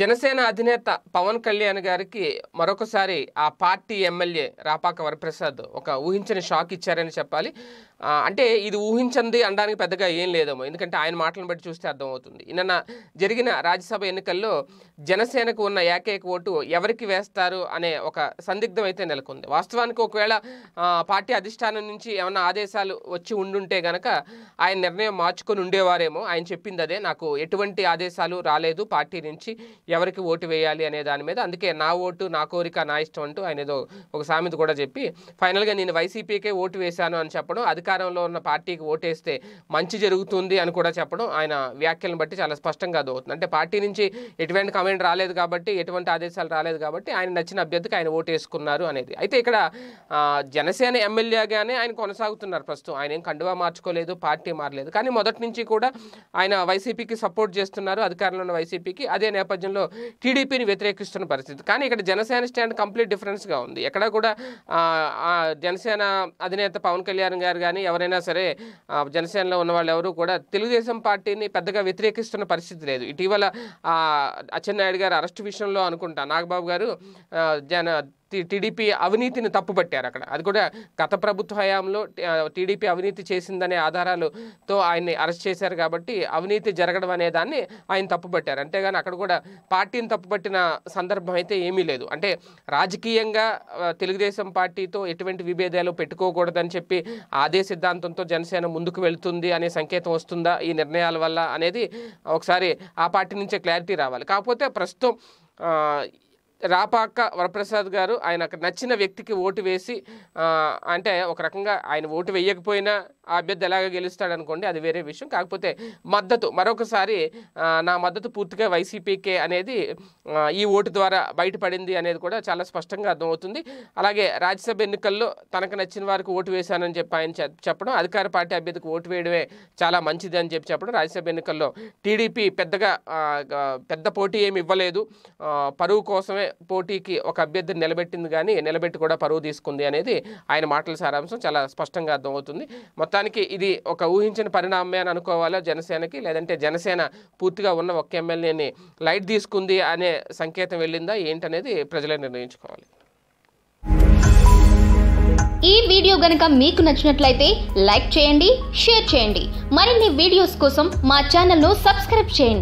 జనసేన అధినేత పవన్ కళ్యాణ్ గారికి మరొకసారి ఆ పార్టీ ఎమ్మెల్యే రాపాక వరప్రసాద్ ఒక ఊహించని షాక్ ఇచ్చారని చెప్పాలి అంటే ఇది ఊహించంది అనడానికి పెద్దగా ఏం లేదేమో ఎందుకంటే ఆయన మాటలను బట్టి చూస్తే అర్థమవుతుంది నిన్న జరిగిన రాజ్యసభ ఎన్నికల్లో జనసేనకు ఉన్న ఏకైక ఓటు ఎవరికి వేస్తారు అనే ఒక సందిగ్ధం అయితే నెలకొంది వాస్తవానికి ఒకవేళ పార్టీ అధిష్టానం నుంచి ఏమైనా ఆదేశాలు వచ్చి ఉండుంటే గనక ఆయన నిర్ణయం మార్చుకొని ఉండేవారేమో ఆయన చెప్పింది అదే నాకు ఎటువంటి ఆదేశాలు రాలేదు పార్టీ నుంచి ఎవరికి ఓటు వేయాలి అనే దాని మీద అందుకే నా ఓటు నా కోరిక నా ఇష్టం అంటూ ఆయన ఏదో ఒక సామెత కూడా చెప్పి ఫైనల్గా నేను వైసీపీకే ఓటు వేశాను అని చెప్పడం అధికారంలో ఉన్న పార్టీకి ఓటేస్తే మంచి జరుగుతుంది అని కూడా చెప్పడం ఆయన వ్యాఖ్యలను బట్టి చాలా స్పష్టంగా అదవుతుంది అంటే పార్టీ నుంచి ఎటువంటి కమెంట్ రాలేదు కాబట్టి ఎటువంటి ఆదేశాలు రాలేదు కాబట్టి ఆయన నచ్చిన అభ్యర్థికి ఆయన ఓటు వేసుకున్నారు అనేది అయితే ఇక్కడ జనసేన ఎమ్మెల్యేగానే ఆయన కొనసాగుతున్నారు ప్రస్తుతం ఆయన ఏం కండువా మార్చుకోలేదు పార్టీ మారలేదు కానీ మొదటి నుంచి కూడా ఆయన వైసీపీకి సపోర్ట్ చేస్తున్నారు అధికారంలో ఉన్న వైసీపీకి అదే నేపథ్యంలో విషయంలో టీడీపీని వ్యతిరేకిస్తున్న పరిస్థితి కానీ ఇక్కడ జనసేన స్టాండ్ కంప్లీట్ డిఫరెన్స్గా ఉంది ఎక్కడ కూడా జనసేన అధినేత పవన్ కళ్యాణ్ గారు కానీ ఎవరైనా సరే జనసేనలో ఉన్న వాళ్ళు ఎవరు కూడా తెలుగుదేశం పార్టీని పెద్దగా వ్యతిరేకిస్తున్న పరిస్థితి లేదు ఇటీవల అచ్చెన్నాయుడు గారు అరెస్ట్ విషయంలో అనుకుంటా నాగబాబు గారు జన టీడీపీ అవినీతిని తప్పుపట్టారు అక్కడ అది కూడా గత ప్రభుత్వ హయాంలో టీడీపీ అవినీతి చేసిందనే ఆధారాలతో ఆయన్ని అరెస్ట్ చేశారు కాబట్టి అవినీతి జరగడం అనే దాన్ని ఆయన తప్పుపట్టారు అంతేగాని అక్కడ కూడా పార్టీని తప్పుపట్టిన సందర్భం అయితే ఏమీ లేదు అంటే రాజకీయంగా తెలుగుదేశం పార్టీతో ఎటువంటి విభేదాలు పెట్టుకోకూడదని చెప్పి అదే సిద్ధాంతంతో జనసేన ముందుకు వెళుతుంది అనే సంకేతం వస్తుందా ఈ నిర్ణయాల వల్ల అనేది ఒకసారి ఆ పార్టీ నుంచే క్లారిటీ రావాలి కాకపోతే ప్రస్తుతం రాపాక వరప్రసాద్ గారు ఆయన నచ్చిన వ్యక్తికి ఓటు వేసి అంటే ఒక రకంగా ఆయన ఓటు వేయకపోయినా ఆ అభ్యర్థి ఎలాగ గెలుస్తాడు అనుకోండి అది వేరే విషయం కాకపోతే మద్దతు మరొకసారి నా మద్దతు పూర్తిగా వైసీపీకే అనేది ఈ ఓటు ద్వారా బయటపడింది అనేది కూడా చాలా స్పష్టంగా అర్థమవుతుంది అలాగే రాజ్యసభ ఎన్నికల్లో తనకు నచ్చిన వారికి ఓటు వేశానని చెప్పి ఆయన చెప్పడం అధికార పార్టీ అభ్యర్థికి ఓటు వేయడమే చాలా మంచిది అని చెప్పి చెప్పడం రాజ్యసభ ఎన్నికల్లో టీడీపీ పెద్దగా పెద్ద పోటీ ఏమి ఇవ్వలేదు పరువు కోసమే పోటీకి ఒక అభ్యర్థిని నిలబెట్టింది కానీ నిలబెట్టి కూడా పరువు తీసుకుంది అనేది ఆయన మాటల సారాంశం చాలా స్పష్టంగా అర్థమవుతుంది మొత్తం మొత్తానికి ఇది ఒక ఊహించిన పరిణామమే అని అనుకోవాలా జనసేనకి లేదంటే జనసేన పూర్తిగా ఉన్న ఒక ఎమ్మెల్యేని లైట్ తీసుకుంది అనే సంకేతం వెళ్ళిందా ఏంటనేది ప్రజలే నిర్ణయించుకోవాలి ఈ వీడియో గనక మీకు నచ్చినట్లయితే లైక్ చేయండి షేర్ చేయండి మరిన్ని వీడియోస్ కోసం మా ఛానల్ను సబ్స్క్రైబ్ చేయండి